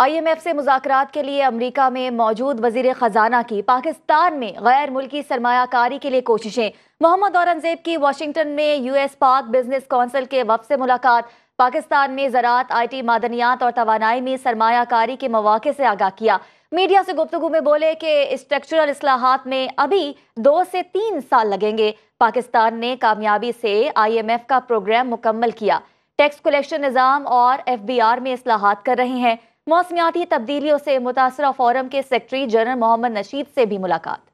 IMF से मुजाकरात के लिए अमरीका में मौजूद वजीर खजाना की पाकिस्तान में गैर मुल्की सरमाकारी के लिए कोशिशें मोहम्मद औरंगजेब की वाशिंगटन में यूएस पाक बिजनेस कौंसिल के वफ से मुलाकात पाकिस्तान में ज़रात आई टी मादनियात और तोानाई में सरमाकारी के मौाक़े से आगाह किया मीडिया से गुफ्तु में बोले कि स्ट्रक्चरल असलाहत में अभी दो से तीन साल लगेंगे पाकिस्तान ने कामयाबी से आई एम एफ का प्रोग्राम मुकम्मल किया टैक्स कलेक्शन निज़ाम और एफ बी आर में असलाहत कर रहे हैं मौसमियाती तब्दीलियों से मुतासर फोरम के सेक्रेटरी जनरल मोहम्मद नशीद से भी मुलाकात